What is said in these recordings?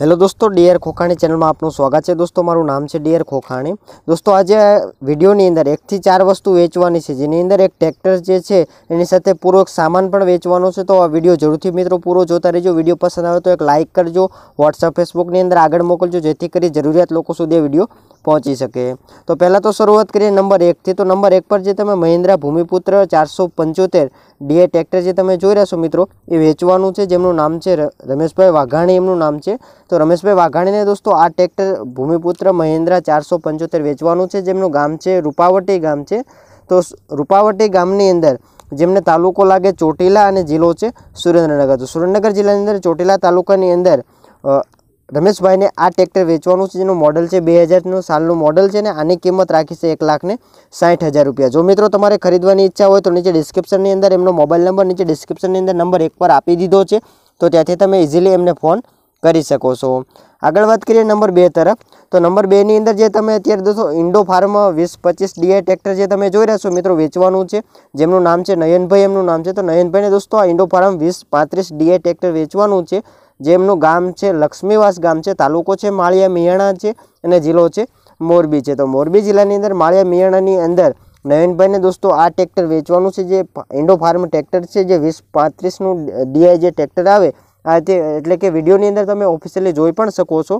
hello દોસ્તો DR ખોખાણી ચેનલમાં આપનું સ્વાગત છે દોસ્તો મારું નામ છે ડીઆર ખોખાણી દોસ્તો આજે વિડીયોની અંદર એકથી ચાર વસ્તુ વેચવાની છે જેની અંદર એક ટ્રેક્ટર જે છે એની સાથે પૂરો એક સામાન પણ વેચવાનો છે તો આ વિડીયો જરૂરથી મિત્રો પૂરો જોતા રહેજો વિડીયો પસંદ આવે તો એક લાઇક કરજો વોટ્સઅપ ફેસબુકની અંદર આગળ મોકલજો જેથી કરી જરૂરિયાત લોકો સુધી વિડીયો પહોંચી શકે તો પહેલાં તો શરૂઆત કરીએ નંબર એકથી તો નંબર એક પર જે તમે મહિન્દ્રા ભૂમિપુત્ર ચારસો પંચોતેર ડીએ ટ્રેક્ટર જે તમે જોઈ રહ્યા છો મિત્રો એ વેચવાનું છે જેમનું નામ છે રમેશભાઈ વાઘાણી એમનું નામ છે તો રમેશભાઈ વાઘાણીને દોસ્તો આ ટ્રેક્ટર ભૂમિપુત્ર મહિન્દ્રા ચારસો પંચોતેર વેચવાનું છે જેમનું ગામ છે રૂપાવટી ગામ છે તો રૂપાવટી ગામની અંદર જેમને તાલુકો લાગે ચોટીલા અને જિલ્લો છે સુરેન્દ્રનગર તો સુરેન્દ્રનગર જિલ્લાની અંદર ચોટીલા તાલુકાની અંદર રમેશભાઈને આ ટ્રેક્ટર વેચવાનું છે જેનું મોડલ છે બે હજારનું સાલનું મોડલ છે ને આની કિંમત રાખી છે એક લાખને સાઠ હજાર રૂપિયા જો મિત્રો તમારે ખરીદવાની ઈચ્છા હોય તો નીચે ડિસ્ક્રિપ્શનની અંદર એમનો મોબાઈલ નંબર નીચે ડિસ્ક્રિપ્શનની અંદર નંબર એક એકવાર આપી દીધો છે તો ત્યાંથી તમે ઇઝીલી એમને ફોન કરી શકો છો આગળ વાત કરીએ નંબર બે તરફ તો નંબર બેની અંદર જે તમે અત્યારે દોસ્તો ઇન્ડો ફાર્મ વીસ પચીસ ડીઆઈ ટ્રેક્ટર જે તમે જોઈ રહ્યા છો મિત્રો વેચવાનું છે જેમનું નામ છે નયનભાઈ એમનું નામ છે તો નયનભાઈને દોસ્તો આ ઇન્ડો ફાર્મ વીસ પાંત્રીસ ડીઆઈ ટ્રેક્ટર વેચવાનું છે જેમનું ગામ છે લક્ષ્મીવાસ ગામ છે તાલુકો છે માળિયા મિયાણા છે અને જિલ્લો છે મોરબી છે તો મોરબી જિલ્લાની અંદર માળિયા મિયાણાની અંદર નયનભાઈને દોસ્તો આ ટ્રેક્ટર વેચવાનું છે જે ઇન્ડો ફાર્મ ટ્રેક્ટર છે જે વીસ પાંત્રીસનું ડીઆઈ જે ટ્રેક્ટર આવે આ તે એટલે કે વિડીયોની અંદર તમે ઓફિશિયલી જોઈ પણ શકો છો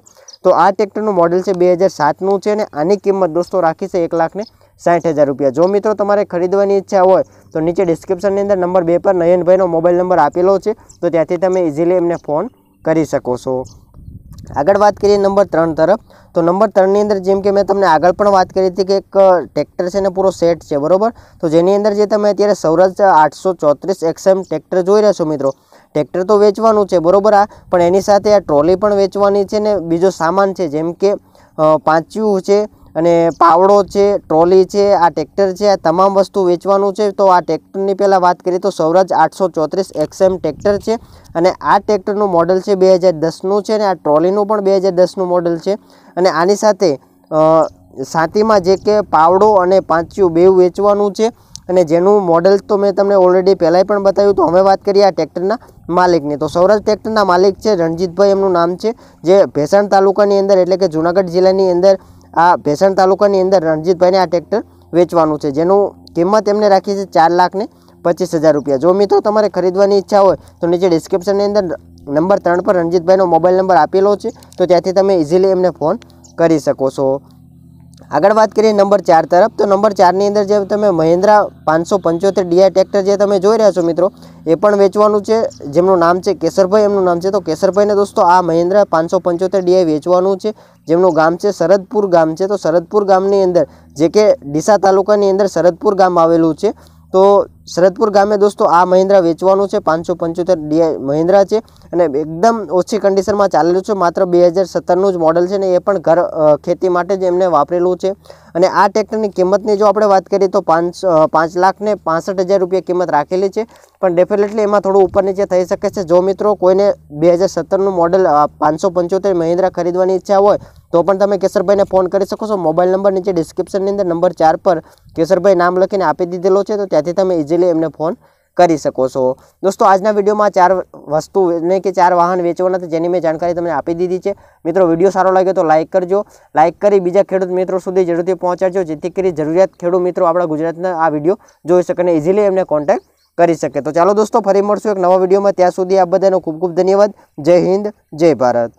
તો આ ટ્રેક્ટરનું મોડેલ છે બે હજાર સાતનું છે અને આની કિંમત દોસ્તો રાખી છે એક લાખને સાઠ હજાર રૂપિયા જો મિત્રો તમારે ખરીદવાની ઈચ્છા હોય તો નીચે ડિસ્ક્રિપ્શનની અંદર નંબર બે પર નયનભાઈનો મોબાઈલ નંબર આપેલો છે તો ત્યાંથી તમે ઇઝીલી એમને ફોન કરી શકો છો આગળ વાત કરીએ નંબર ત્રણ તરફ તો નંબર ત્રણની અંદર જેમ કે મેં તમને આગળ પણ વાત કરી હતી કે એક ટ્રેક્ટર છે ને પૂરો સેટ છે બરાબર તો જેની અંદર જે તમે અત્યારે સૌરાષ્ટ્ર આઠસો ચોત્રીસ એક્સએમ ટ્રેક્ટર જોઈ રહ્યા છો મિત્રો ટ્રેક્ટર તો વેચવાનું છે બરોબર આ પણ એની સાથે આ ટ્રોલી પણ વેચવાની છે ને બીજો સામાન છે જેમ કે પાંચ્યું છે અને પાવડો છે ટ્રોલી છે આ ટ્રેક્ટર છે આ તમામ વસ્તુ વેચવાનું છે તો આ ટ્રેક્ટરની પહેલાં વાત કરીએ તો સૌરાજ આઠસો ચોત્રીસ એક્સએમ ટ્રેક્ટર છે અને આ ટ્રેક્ટરનું મોડલ છે બે હજાર દસનું છે અને આ ટ્રોલીનું પણ બે હજાર દસનું મોડલ છે અને આની સાથે સાતીમાં જે કે પાવડો અને પાંચ્યું બેવ વેચવાનું છે અને જેનું મોડેલ તો મેં તમને ઓલરેડી પહેલાંય પણ બતાવ્યું તો અમે વાત કરીએ આ ટ્રેક્ટરના માલિકની તો સૌરાષ્ટ્ર ટ્રેક્ટરના માલિક છે રણજીતભાઈ એમનું નામ છે જે ભેસાણ તાલુકાની અંદર એટલે કે જૂનાગઢ જિલ્લાની અંદર આ ભેસાણ તાલુકાની અંદર રણજીતભાઈને આ ટ્રેક્ટર વેચવાનું છે જેનું કિંમત એમને રાખી છે ચાર લાખને પચીસ હજાર રૂપિયા જો મિત્રો તમારે ખરીદવાની ઈચ્છા હોય તો નીચે ડિસ્ક્રિપ્શનની અંદર નંબર ત્રણ પર રણજીતભાઈનો મોબાઈલ નંબર આપેલો છે તો ત્યાંથી તમે ઇઝીલી એમને ફોન કરી શકો છો આગળ વાત કરીએ નંબર ચાર તરફ તો નંબર ચારની અંદર જે તમે મહિન્દ્રા પાંચસો પંચોતેર ડીઆઈ ટ્રેક્ટર જે તમે જોઈ રહ્યા છો મિત્રો એ પણ વેચવાનું છે જેમનું નામ છે કેશરભાઈ એમનું નામ છે તો કેશરભાઈને દોસ્તો આ મહિન્દ્રા પાંચસો પંચોતેર ડીઆઈ વેચવાનું છે જેમનું ગામ છે શરદપુર ગામ છે તો શરદપુર ગામની અંદર જે કે ડીસા તાલુકાની અંદર શરદપુર ગામ આવેલું છે તો શરદપુર ગામે દોસ્તો આ મહિન્દ્રા વેચવાનું છે પાંચસો પંચોતેર ડી મહિન્દ્રા છે અને એકદમ ઓછી કન્ડિશનમાં ચાલેલું છે માત્ર બે હજાર સત્તરનું જ મોડલ છે ને એ પણ ઘર ખેતી માટે જ એમને વાપરેલું છે અને આ ટ્રેક્ટરની કિંમતની જો આપણે વાત કરીએ તો પાંચ પાંચ લાખને પાંસઠ હજાર રૂપિયા કિંમત રાખેલી છે પણ ડેફિનેટલી એમાં થોડું ઉપર નીચે થઈ શકે છે જો મિત્રો કોઈને બે હજાર સત્તરનું મોડલ પાંચસો પંચોતેર મહિન્દ્રા ખરીદવાની ઈચ્છા હોય તો પણ તમે કેસરભાઈને ફોન કરી શકો છો મોબાઈલ નંબર નીચે ડિસ્ક્રિપ્શન ની અંદર નંબર 4 પર કેસરભાઈ નામ લખીને આપી દીધેલો છે તો ત્યાંથી તમે ઈઝીલી એમને ફોન કરી શકો છો દોસ્તો આજના વિડિયોમાં ચાર વસ્તુ વેચને કે ચાર વાહન વેચવાના તો જેની મેં જાણકારી તમને આપી દીધી છે મિત્રો વિડિયો સારો લાગ્યો તો લાઈક કરજો લાઈક કરી બીજા ખેડૂત મિત્રો સુધી જલ્દીથી પહોંચાડજો જેથી કરી જરૂરિયાત ખેડૂત મિત્રો આપણા ગુજરાતના આ વિડિયો જોઈ શકે ને ઈઝીલી એમને કોન્ટેક્ટ કરી શકે તો ચાલો દોસ્તો ફરી મળશું એક નવા વિડિયોમાં ત્યાં સુધી આ બધાનો ખૂબ ખૂબ ધન્યવાદ જય હિન્દ જય ભારત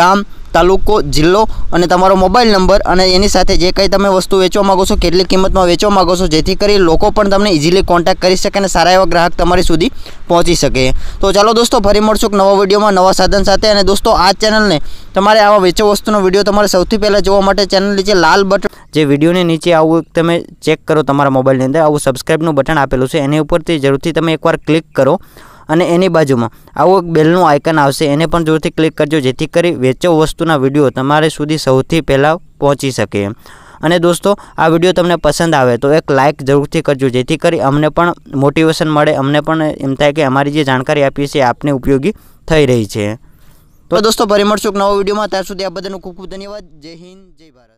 ગામ તાલુકો જિલ્લો અને તમારો મોબાઈલ નંબર અને એની સાથે જે કઈ તમે વસ્તુ વેચવા માંગો છો કેટલી કિંમત માં વેચવા માંગો છો જેથી કરી લોકો પણ તમને ઈઝીલી કોન્ટેક્ટ કરી શકે અને સારા એવા ગ્રાહક તમારી સુધી પહોંચી શકે તો ચાલો દોસ્તો ફરી મળશું એક નવા વિડિયોમાં નવા સાધન સાથે અને દોસ્તો આ ચેનલ ને તમારે આ વેચે વસ્તુનો વિડિયો તમારે સૌથી પહેલા જોવા માટે ચેનલ નીચે લાલ બટન જે વિડિયો ની નીચે આવું એક તમે ચેક કરો તમારા મોબાઈલ ની અંદર આવું સબસ્ક્રાઇબ નું બટન આપેલું છે એની ઉપર તમે જરૂરથી તમે એકવાર ક્લિક કરો અને એની બાજુમાં આવું એક બેલનું આઇકન આવશે એને પણ જોરથી ક્લિક કરજો જેથી કરી વેચો વસ્તુના વિડીયો તમારે સુધી સૌથી પહેલાં પહોંચી શકે અને દોસ્તો આ વિડીયો તમને પસંદ આવે તો એક લાઇક જરૂરથી કરજો જેથી કરી અમને પણ મોટિવેશન મળે અમને પણ એમ થાય કે અમારી જે જાણકારી આપીએ છીએ આપને ઉપયોગી થઈ રહી છે તો દોસ્તો ફરી મળશું નવો વિડીયોમાં ત્યાં સુધી આ બધાનું ખૂબ ખૂબ ધન્યવાદ જય હિન્દ જય ભારત